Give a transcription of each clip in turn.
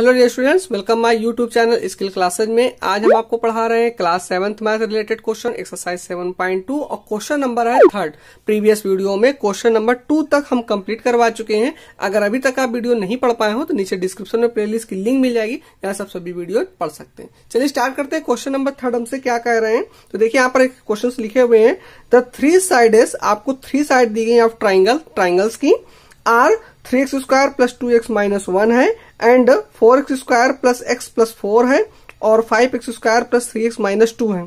hello dear students welcome my YouTube channel skill classes में आज हम आपको पढ़ा रहे हैं class seventh math related question exercise 7.2 और क्वेश्चन नंबर है थर्ड प्रीवियस वीडियो में क्वेश्चन नंबर टू तक हम कंप्लीट करवा चुके हैं अगर अभी तक आप वीडियो नहीं पढ़ पाए हो तो नीचे डिस्क्रिप्शन में प्लेलिस्ट की लिंक मिल जाएगी यहाँ सब सभी वीडियो पढ़ सकते हैं चलिए स्टार्ट करते हैं क्वेश्चन नंबर थर्ड हमसे क्या कह रहे हैं तो देखिए यहाँ पर क्वेश्चन लिखे हुए हैं द थ्री साइड आपको थ्री साइड दी गई ऑफ ट्राइंगल ट्राइंगल्स की are three x square plus two x minus one है and four x square plus x plus four है और five x square plus three x minus two है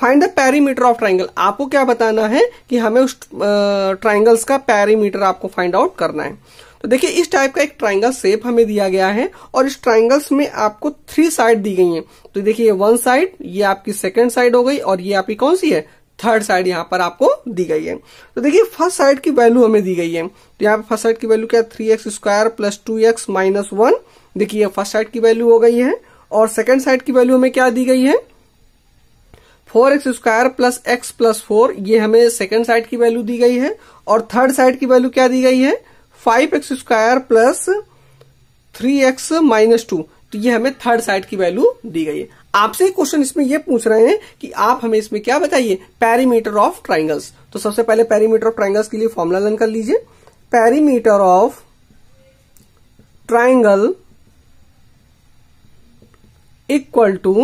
find the perimeter of triangle आपको क्या बताना है कि हमें उस ट्राइंगल्स का पैरीमीटर आपको फाइंड आउट करना है तो देखिए इस टाइप का एक ट्राइंगल शेप हमें दिया गया है और इस ट्राइंगल्स में आपको थ्री साइड दी गई हैं तो देखिए वन साइड ये आपकी सेकंड साइड हो गई और ये आपकी कौन सी है थर्ड साइड यहाँ पर आपको दी गई है तो देखिए फर्स्ट साइड की वैल्यू हमें दी गई है तो यहाँ पर फर्स्ट साइड की वैल्यू क्या है three x square plus two x minus one देखिए फर्स्ट साइड की वैल्यू हो गई है और सेकेंड साइड की वैल्यू हमें क्या दी गई है four x square plus x plus four ये हमें सेकेंड साइड की वैल्यू दी गई है और थर्ड साइड की वैल्यू क्या दी गई है five x square plus three x minus two तो ये हमें थर्ड साइड की वैल्यू दी गई है आपसे क्वेश्चन इसमें यह पूछ रहे हैं कि आप हमें इसमें क्या बताइए पैरीमीटर ऑफ ट्राइंगल्स तो सबसे पहले पैरीमीटर ऑफ ट्राइंगल्स के लिए फॉर्मूला लर्न कर लीजिए perimeter of triangle equal to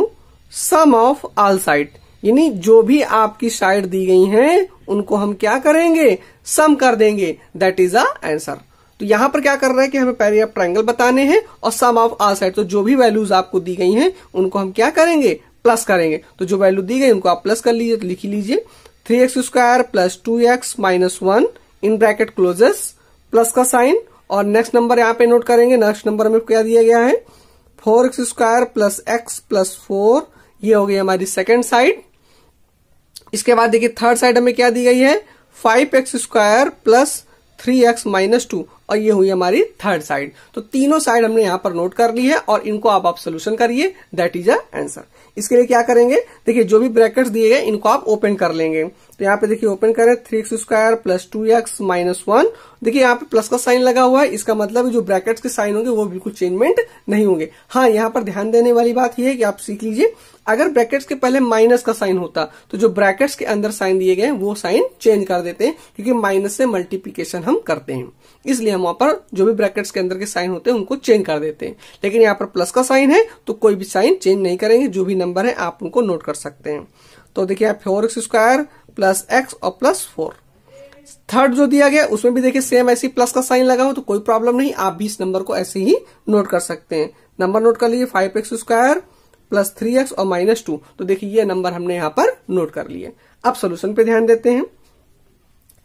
sum of all side यानी जो भी आपकी साइड दी गई हैं उनको हम क्या करेंगे सम कर देंगे दैट इज अ आंसर तो यहां पर क्या कर रहा है कि हमें पहले आप ट्राइंगल बताने हैं और सम ऑफ आर साइड तो जो भी वैल्यूज आपको दी गई हैं उनको हम क्या करेंगे प्लस करेंगे तो जो वैल्यू दी गई उनको आप प्लस कर लीजिए तो लिख लीजिए three x square plus two x minus one in bracket closes plus का साइन और नेक्स्ट नंबर यहाँ पे नोट करेंगे नेक्स्ट नंबर में क्या दिया गया है four x square plus x plus four ये हो गई हमारी सेकेंड साइड इसके बाद देखिए थर्ड साइड हमें क्या दी गई है five x square plus three x minus two और ये हुई हमारी थर्ड साइड तो तीनों साइड हमने यहां पर नोट कर ली है और इनको आप आप सोल्यूशन करिए दैट इज आंसर इसके लिए क्या करेंगे देखिए जो भी ब्रैकेट दिए गए इनको आप ओपन कर लेंगे तो यहाँ पे देखिए ओपन करें three x square plus two x minus one देखिये यहाँ पे प्लस का साइन लगा हुआ है इसका मतलब जो ब्रैकेट्स के साइन होंगे वो बिल्कुल चेंजमेंट नहीं होंगे हाँ यहाँ पर ध्यान देने वाली बात यह है कि आप सीख लीजिए अगर ब्रैकेट्स के पहले माइनस का साइन होता तो जो ब्रैकेट्स के अंदर साइन दिए गए वो साइन चेंज कर देते हैं क्योंकि माइनस से मल्टीप्लीकेशन हम करते हैं इसलिए हम हम वहां पर जो भी ब्रैकेट्स के अंदर के साइन होते हैं उनको चेंज कर देते हैं लेकिन यहाँ पर प्लस का साइन है तो कोई भी साइन चेंज नहीं करेंगे जो भी नंबर है आप उनको नोट कर सकते हैं तो देखिए आप four x square plus x और प्लस फोर थर्ड जो दिया गया उसमें भी देखिए सेम ऐसी प्लस का साइन लगा हो तो कोई प्रॉब्लम नहीं आप भी इस नंबर को ऐसे ही नोट कर सकते हैं नंबर नोट कर लिए five x square plus three x और माइनस टू तो देखिए ये नंबर हमने यहाँ पर नोट कर लिए अब सोल्यूशन पे ध्यान देते हैं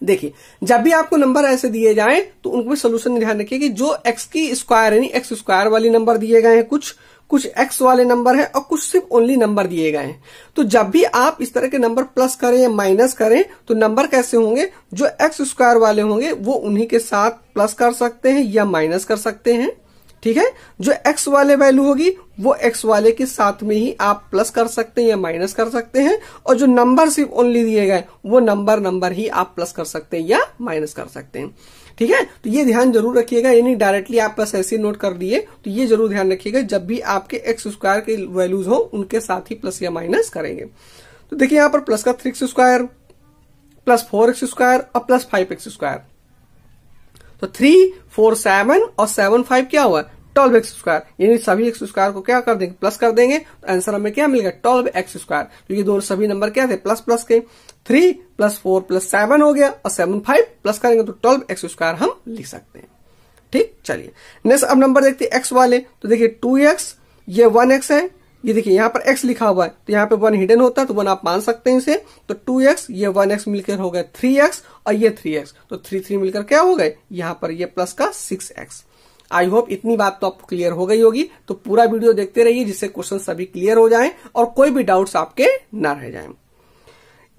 देखिए जब भी आपको नंबर ऐसे दिए जाएं तो उनको भी सोल्यूशन ध्यान रखिए कि जो एक्स की स्क्वायर यानी एक्स स्क्वायर वाले नंबर दिए गए हैं कुछ कुछ एक्स वाले नंबर है और कुछ सिर्फ ओनली नंबर दिए गए हैं तो जब भी आप इस तरह के नंबर प्लस करें या माइनस करें तो नंबर कैसे होंगे जो एक्स स्क्वायर वाले होंगे वो उन्हीं के साथ प्लस कर सकते हैं या माइनस कर सकते हैं ठीक है जो एक्स वाले वैल्यू होगी वो एक्स वाले के साथ में ही आप प्लस कर सकते हैं या माइनस कर सकते हैं और जो नंबर सिर्फ ओनली दिए गए वो नंबर नंबर ही आप प्लस कर सकते हैं या माइनस कर सकते हैं ठीक है तो ये ध्यान जरूर रखिएगा यानी डायरेक्टली आप बस ऐसे नोट कर दिए तो ये जरूर ध्यान रखिएगा जब भी आपके एक्स स्क्वायर के वैल्यूज हो उनके साथ ही प्लस या माइनस करेंगे तो देखिए यहां पर प्लस का three x square plus four x square और प्लस फाइव एक्स स्क्वायर तो थ्री फोर सेवन और सेवन फाइव क्या हुआ ट्वेल्व एक्स स्क्वायर यानी सभी एक्स स्क्वायर को क्या कर देंगे प्लस कर देंगे तो आंसर हमें क्या मिलेगा ट्वेल्व एक्स स्क्वायर क्योंकि दोनों सभी नंबर क्या थे प्लस प्लस के three plus four plus seven हो गया और सेवन फाइव प्लस करेंगे तो ट्वेल्व एक्स स्क्वायर हम लिख सकते हैं ठीक चलिए नेक्स्ट अब नंबर देखते एक्स वाले तो देखिये टू एक्स ये वन एक्स है ये देखिए यहाँ पर x लिखा हुआ है तो यहाँ पे वन हिडन होता है तो वन आप मान सकते हैं इसे तो 2x ये 1x मिलकर हो गए 3x और ये 3x तो 3 3 मिलकर क्या हो गए यहाँ पर ये प्लस का 6x आई होप इतनी बात तो आपको क्लियर हो गई होगी तो पूरा वीडियो देखते रहिए जिससे क्वेश्चन सभी क्लियर हो जाएं और कोई भी डाउट्स आपके ना रह जाएं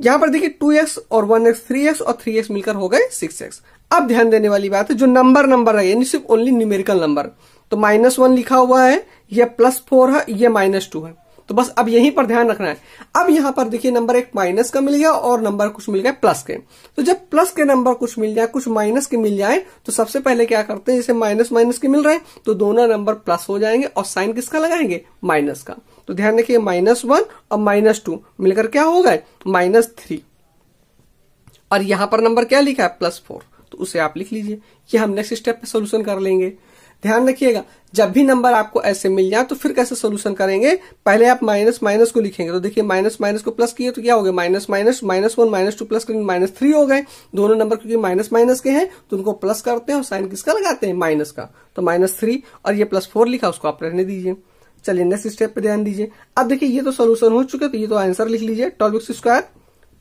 यहां पर देखिए 2x और 1x 3x और 3x मिलकर हो गए 6x अब ध्यान देने वाली बात है जो नंबर नंबर है यानी सिर्फ ओनली न्यूमेरिकल नंबर तो माइनस वन लिखा हुआ है यह प्लस फोर है यह माइनस टू है तो बस अब यहीं पर ध्यान रखना है अब यहां पर देखिए नंबर एक माइनस का मिल गया और नंबर कुछ मिल गया प्लस के तो जब प्लस के नंबर कुछ मिल जाए कुछ माइनस के मिल जाए तो सबसे पहले क्या करते हैं जैसे माइनस माइनस के मिल रहे हैं तो दोनों नंबर प्लस हो जाएंगे और साइन किसका लगाएंगे माइनस का तो ध्यान रखिए माइनस वन और माइनस टू मिलकर क्या हो गए माइनस थ्री और यहां पर नंबर क्या लिखा है प्लस फोर तो उसे आप लिख लीजिए ये हम नेक्स्ट स्टेप पे सोल्यूशन कर लेंगे ध्यान रखिएगा जब भी नंबर आपको ऐसे मिल जाए तो फिर कैसे सोल्यूशन करेंगे पहले आप माइनस माइनस को लिखेंगे तो देखिए माइनस माइनस को प्लस किए तो क्या हो गया minus minus minus one minus two plus minus three हो गए दोनों नंबर क्योंकि माइनस माइनस के हैं तो उनको प्लस करते हैं और साइन किसका लगाते हैं माइनस का तो माइनस थ्री और ये प्लस फोर लिखा उसको आप रहने दीजिए चलिए नेक्स्ट स्टेप पर ध्यान दीजिए अब देखिए ये तो सोल्यूशन हो चुके तो ये तो आंसर लिख लीजिए twelve square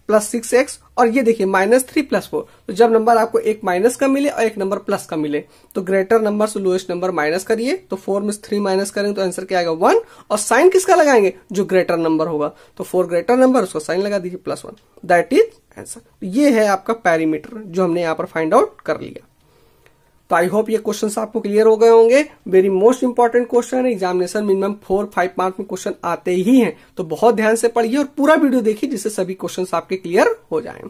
plus six x और ये देखिए माइनस थ्री प्लस फोर तो जब नंबर आपको एक माइनस का मिले और एक नंबर प्लस का मिले तो ग्रेटर नंबर से लोएस्ट नंबर माइनस करिए तो फोर में थ्री माइनस करेंगे तो आंसर क्या आएगा वन और साइन किसका लगाएंगे जो ग्रेटर नंबर होगा तो फोर ग्रेटर नंबर उसका साइन लगा दीजिए plus one that is answer ये है आपका पैरीमीटर जो हमने यहाँ पर फाइंड आउट कर लिया तो आई होप ये क्वेश्चन आपको क्लियर हो गए होंगे वेरी मोस्ट इंपॉर्टेंट क्वेश्चन है examination minimum four five mark में क्वेश्चन आते ही हैं तो बहुत ध्यान से पढ़िए और पूरा वीडियो देखिए जिससे सभी क्वेश्चन आपके क्लियर हो जाए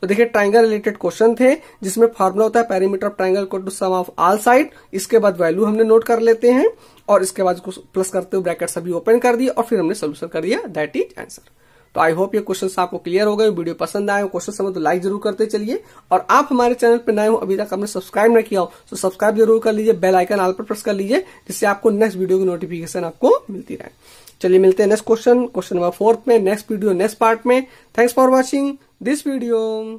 तो देखिए ट्राइंगल रिलेटेड क्वेश्चन थे जिसमें फॉर्मुला होता है पैरामीटर ऑफ ट्राइंगल को to sum of all side इसके बाद वैल्यू हमने नोट कर लेते हैं और इसके बाद प्लस करते हुए ब्रैकेट सभी ओपन कर दिए और फिर हमने सोल्यूशन कर दिया दैट इज आंसर तो आई होप ये क्वेश्चन आपको क्लियर हो गए वीडियो पसंद आए क्वेश्चन समझ तो लाइक जरूर करते चलिए और आप हमारे चैनल पर नए हो अभी तक हमने सब्सक्राइब नहीं किया हो तो सब्सक्राइब जरूर कर लीजिए बेल आइकन आल पर प्रेस कर लीजिए जिससे आपको नेक्स्ट वीडियो की नोटिफिकेशन आपको मिलती रहे चलिए मिलते हैं next question question number fourth में नेक्स्ट वीडियो नेक्स्ट पार्ट में thanks for watching this video